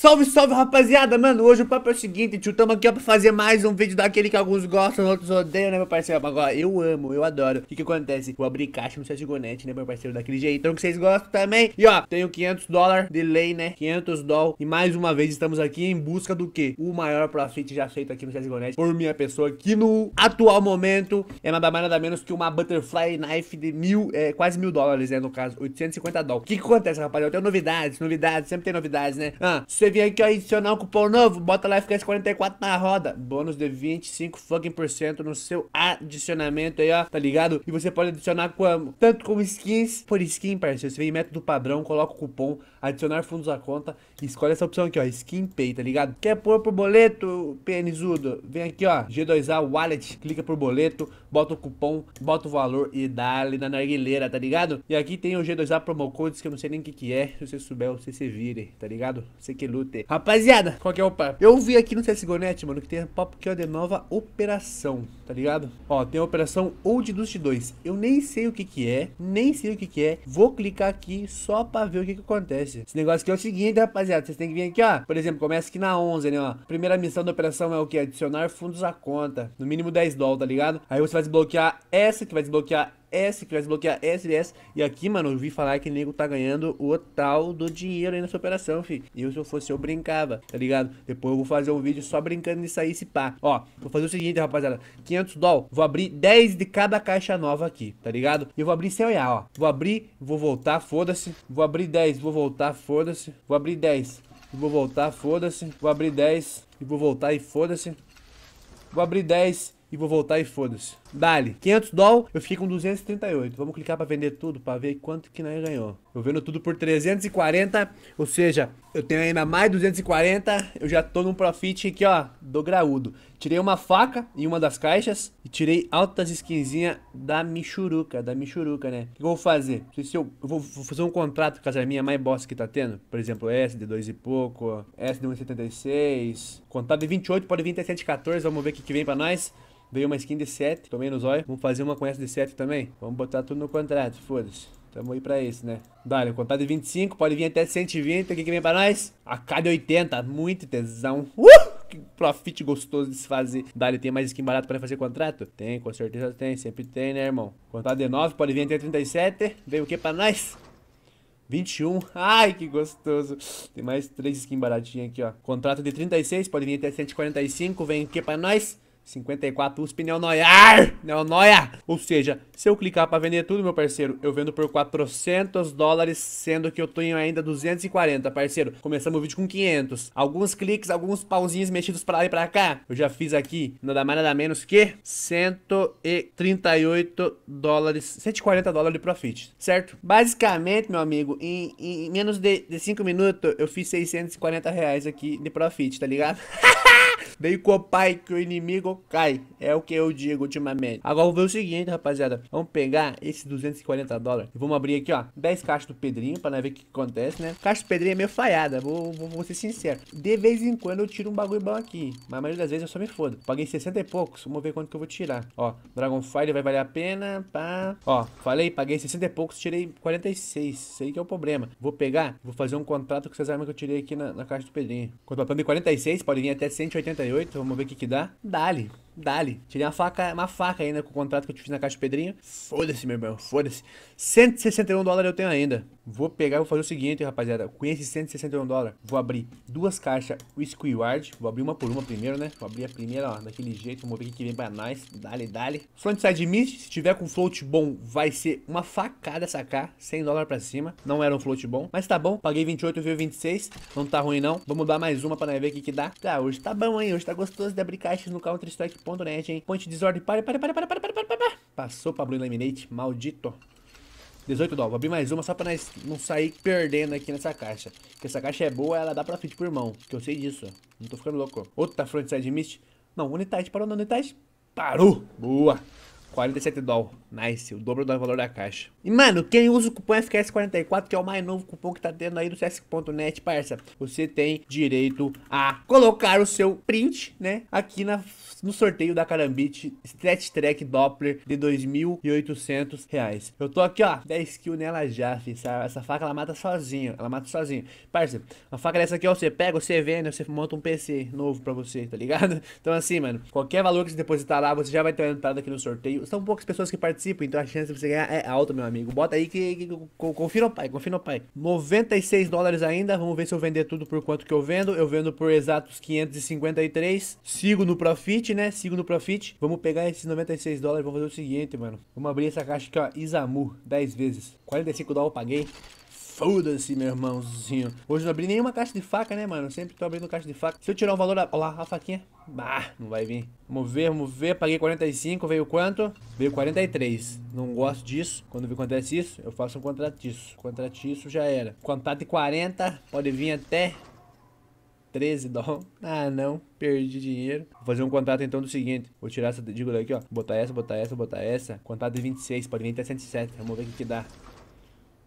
Salve, salve, rapaziada! Mano, hoje o papo é o seguinte, tio, tamo aqui ó, pra fazer mais um vídeo daquele que alguns gostam, outros odeiam, né, meu parceiro? Agora, eu amo, eu adoro. O que que acontece? Vou abrir caixa no Gonet, né, meu parceiro? Daquele jeito. Então, que vocês gostam também. E, ó, tenho 500 dólares de lei, né? 500 dólares. E, mais uma vez, estamos aqui em busca do quê? O maior profit já feito aqui no Gonet por minha pessoa, que no atual momento é nada mais, nada menos que uma Butterfly Knife de mil, é, quase mil dólares, né, no caso. 850 dólares. O que que acontece, rapaziada? Eu tenho novidades, novidades, sempre tem novidades, né? Ah, você vir aqui adicionar um cupom novo, bota lá FQS44 na roda. Bônus de 25 fucking por cento no seu adicionamento aí, ó, tá ligado? E você pode adicionar como? Tanto como skins, por skin, parceiro. Você vem em método padrão, coloca o cupom adicionar fundos à conta. Escolhe essa opção aqui, ó, Skin Pay, tá ligado? Quer pôr por boleto, PNZudo? Vem aqui, ó, G2A Wallet, clica por boleto, bota o cupom, bota o valor e dá-lhe na narguileira, tá ligado? E aqui tem o G2A Promo Codes, que eu não sei nem o que que é, se você souber, você se vire, tá ligado? Você que lute. Rapaziada, qual que é o papo? Eu vi aqui no CSGONet, mano, que tem pop que é de nova operação, tá ligado? Ó, tem a operação Old Dust 2. Eu nem sei o que que é, nem sei o que que é. Vou clicar aqui só pra ver o que que acontece esse. Esse negócio aqui é o seguinte, rapaziada. Vocês têm que vir aqui, ó. Por exemplo, começa aqui na 11, né, ó. Primeira missão da operação é o que? Adicionar fundos à conta. No mínimo 10 dólares, tá ligado? Aí você vai desbloquear essa, que vai desbloquear S, que vai desbloquear SBS. E aqui, mano, eu vi falar que o nego tá ganhando o tal do dinheiro aí nessa operação, fi. E eu, se eu fosse, eu brincava, tá ligado? Depois eu vou fazer um vídeo só brincando nisso aí, se pá. Ó, vou fazer o seguinte, rapaziada. 500 dólares. Vou abrir 10 de cada caixa nova aqui, tá ligado? E eu vou abrir sem olhar, ó. Vou abrir, vou voltar, foda-se. Vou abrir 10, vou voltar, foda-se. Vou abrir 10. vou voltar, foda-se. Vou abrir 10 e vou voltar e foda-se. Vou abrir 10 e vou voltar e foda-se. Dali, 500 doll, eu fiquei com 238. Vamos clicar para vender tudo, para ver quanto que nós ganhou. Eu vendo tudo por 340, ou seja, eu tenho ainda mais 240, eu já tô num profit aqui, ó, do graúdo. Tirei uma faca em uma das caixas e tirei altas skinzinha da Michuruca, da Michuruca, né? O que eu vou fazer? se eu, eu vou, vou, fazer um contrato com as arminhas mais boss que tá tendo. Por exemplo, essa de 2 e pouco, essa de 1,76, contado de 28 pode vir até 7,14, vamos ver o que, que vem pra nós. Veio uma skin de 7, tomei no zóio. Vamos fazer uma com essa de 7 também? Vamos botar tudo no contrato, foda-se. Tamo aí pra isso, né? Dale, contado é de 25, pode vir até 120. O que, que vem pra nós? A cada 80, muito tesão. Uh! que profit gostoso de se fazer. Dali, tem mais skin barato pra fazer contrato? Tem, com certeza tem. Sempre tem, né, irmão? Contado de 9, pode vir até 37. Veio o que pra nós? 21. Ai, que gostoso. Tem mais 3 skins baratinhas aqui, ó. Contrato de 36, pode vir até 145. Vem o que pra nós? 54 USP Neonoyar! Neonoia! Ou seja, se eu clicar para vender tudo, meu parceiro, eu vendo por 400 dólares, sendo que eu tenho ainda 240, parceiro. Começamos o vídeo com 500. Alguns cliques, alguns pauzinhos mexidos para lá e para cá. Eu já fiz aqui, nada mais nada menos que 138 dólares, 140 dólares de profit, certo? Basicamente, meu amigo, em, em menos de, 5 minutos, eu fiz 640 reais aqui de profit, tá ligado? Vem com o pai que o inimigo cai. É o que eu digo ultimamente. Agora vou ver o seguinte, rapaziada. Vamos pegar esses 240 dólares. Vamos abrir aqui, ó. 10 caixas do Pedrinho pra nós ver o que acontece, né? Caixa do Pedrinho é meio falhada. Vou, vou, vou, ser sincero. De vez em quando eu tiro um bagulho bom aqui. Mas a maioria das vezes eu só me fodo. Paguei 60 e poucos. Vamos ver quanto que eu vou tirar. Ó, Dragonfire vai valer a pena. Pá. Ó, falei, paguei 60 e poucos. Tirei 46. Sei que é o problema. Vou pegar, vou fazer um contrato com essas armas que eu tirei aqui na, na caixa do Pedrinho. Contratando em 46, pode vir até 180 88, vamos ver o que que dá. Dali. Dali. Tirei uma faca, uma faca ainda com o contrato que eu fiz na Caixa Pedrinha. Foda-se, meu irmão, foda-se. 161 dólares eu tenho ainda. Vou pegar e vou fazer o seguinte, rapaziada. Com esses 161 dólares, vou abrir duas caixas Squidward. Vou abrir uma por uma primeiro, né? Vou abrir a primeira, ó, daquele jeito. Vamos ver o que vem pra nós. Dali, dali. Frontside Mist, se tiver com float bom, vai ser uma facada sacar. 100 dólares pra cima. Não era um float bom, mas tá bom. Paguei 28, veio 26. Não tá ruim, não. Vamos dar mais uma pra nós ver o que que dá. Tá, hoje tá bom, hein? Hoje tá gostoso de abrir caixas no Counter-Strike né, Ponte hein? Point Desordem, pare, pare, pare, pare, pare, pare, pare, pare. Passou pra Blue Laminate, maldito. 18 dólares. Vou abrir mais uma só pra nós não sair perdendo aqui nessa caixa. Porque essa caixa é boa, ela dá pra frente por mão. Que eu sei disso. Não tô ficando louco. Outra frontside mist. Não, Unitite parou, não, Unitite. Parou. Boa. 47 dólares. Nice. O dobro do valor da caixa. E, mano, quem usa o cupom FKS44, que é o mais novo cupom que tá tendo aí do CS.net, parça, você tem direito a colocar o seu print, né, aqui na no sorteio da Carambit Stretch Track Doppler de 2.800 reais. Eu tô aqui, ó, 10 kills nela já, Essa, essa, faca ela mata sozinha, ela mata sozinha. Parça, uma faca dessa aqui, ó, você pega, você vende, você monta um PC novo pra você, tá ligado? Então assim, mano, qualquer valor que você depositar lá, você já vai ter uma entrada aqui no sorteio. São poucas pessoas que participam, então a chance de você ganhar é alta, meu amigo. Bota aí que, que, que confira o pai, confira o pai. 96 dólares ainda, vamos ver se eu vender tudo por quanto que eu vendo. Eu vendo por exatos 553, sigo no Profit né? Sigo no Profit. Vamos pegar esses 96 dólares. Vamos fazer o seguinte, mano. Vamos abrir essa caixa aqui, ó. Isamu, 10 vezes. 45 dólares eu paguei. Foda-se, meu irmãozinho. Hoje não abri nenhuma caixa de faca, né, mano? Sempre tô abrindo caixa de faca. Se eu tirar o valor da... Olha lá, a faquinha. Bah, não vai vir. Vamos ver, vamos ver. Paguei 45, veio quanto? Veio 43. Não gosto disso. Quando acontece isso, eu faço um contratiço. Contratiço já era. Contato de 40, pode vir até 13 dólares. Ah, não, perdi dinheiro. Vou fazer um contrato então do seguinte: vou tirar essa dígula aqui, ó. Botar essa, botar essa, botar essa. Contrato de 26, pode vir até 107. Vamos ver o que, que dá.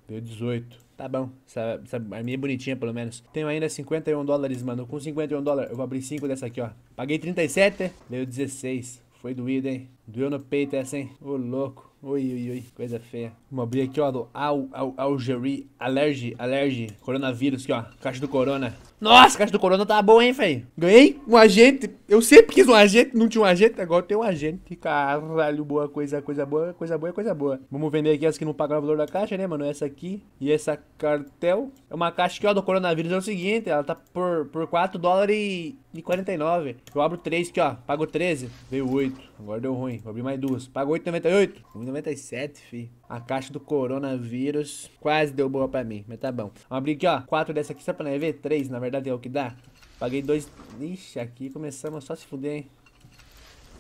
Deu 18. Tá bom, essa, essa arminha é bonitinha pelo menos. Tenho ainda 51 dólares, mano. Com 51 dólares, eu vou abrir 5 dessa aqui, ó. Paguei 37, deu 16. Foi doído, hein? Doeu no peito essa, hein? Ô, louco. Ui, ui, ui. Coisa feia. Vamos abrir aqui, ó, do Al, Al, Algeri, Alerge, Alerge, Coronavírus aqui, ó. Caixa do Corona. Nossa, a caixa do Corona tá boa, hein, velho? Ganhei um agente. Eu sempre quis um agente, não tinha um agente, agora tem um agente. Caralho, boa coisa, coisa boa, coisa boa, coisa boa. Vamos vender aqui as que não pagam o valor da caixa, né, mano? Essa aqui e essa cartel. É uma caixa que, ó, do coronavírus é o seguinte, ela tá por, por 4 dólares e 49. Eu abro 3 aqui, ó. Pago 13, veio 8. Agora deu ruim. Vou abrir mais duas. Pago 8,98. 1,97, fi. A caixa do coronavírus quase deu boa pra mim, mas tá bom. Vamos abrir aqui, ó. 4 dessa aqui, só pra ver? 3, na verdade verdade é o que dá. Paguei dois... Ixi, aqui começamos só a se fuder, hein?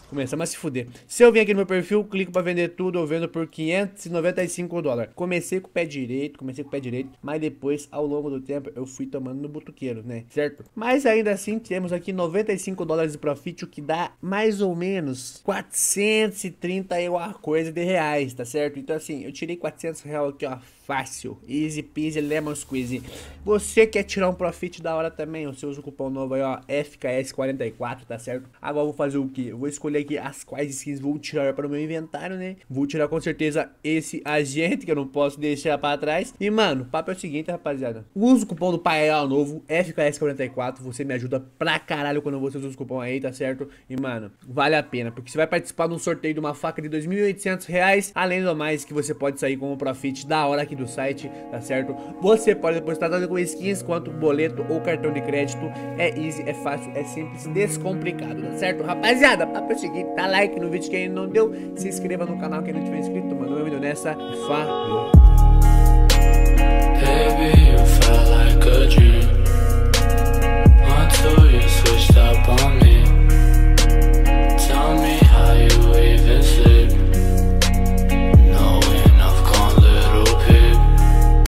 Começamos a se fuder. Se eu vim aqui no meu perfil, clico pra vender tudo, eu vendo por 595 dólares. Comecei com o pé direito, comecei com o pé direito, mas depois, ao longo do tempo, eu fui tomando no botuqueiro, né? Certo? Mas ainda assim, temos aqui 95 dólares de profit, o que dá mais ou menos 430 e uma coisa de reais, tá certo? Então assim, eu tirei 400 reais aqui, ó, Fácil. Easy peasy lemon squeezy. Você quer tirar um profit da hora também? Você usa o cupom novo aí, ó, FKS44, tá certo? Agora eu vou fazer o que? Eu vou escolher aqui as quais skins vou tirar para o meu inventário, né? Vou tirar com certeza esse agente, que eu não posso deixar para trás. E, mano, o papo é o seguinte, rapaziada. Usa o cupom do Paial é Novo, FKS44. Você me ajuda pra caralho quando você usa o cupom aí, tá certo? E, mano, vale a pena, porque você vai participar de um sorteio de uma faca de R$ 2.800, além do mais que você pode sair com um profit da hora aqui do do site, tá certo? Você pode depositar tanto com skins quanto boleto ou cartão de crédito. É easy, é fácil, é simples, descomplicado, tá certo? Rapaziada, papo é o dá like no vídeo que ainda não deu, se inscreva no canal que ainda não tiver inscrito, mano, meu vídeo nessa, falou!